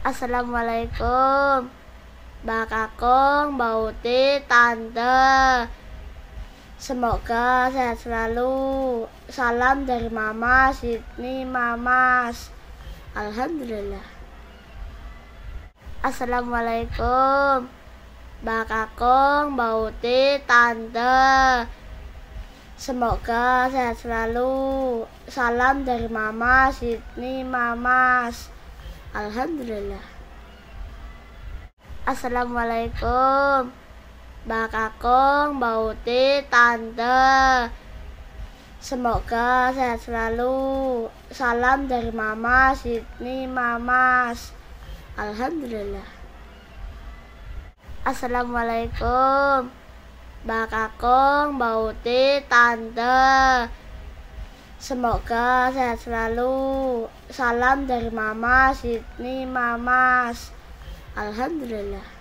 Assalamualaikum Mbak Kakung, Mbak Uti, Tante Semoga sehat selalu Salam dari Mama Sydney Mama. Alhamdulillah Assalamualaikum Mbak Kakung, Mbak Uti, Tante Semoga sehat selalu Salam dari Mama Sydney Mama. Alhamdulillah. Assalamualaikum. Mbak bauti, Mbak Uti, Tante. Semoga sehat selalu. Salam dari Mama Sydney Mamas. Alhamdulillah. Assalamualaikum. Mbak bauti, Mbak Uti, Tante. Semoga sehat selalu. Salam dari Mama Sydney Mama Alhamdulillah.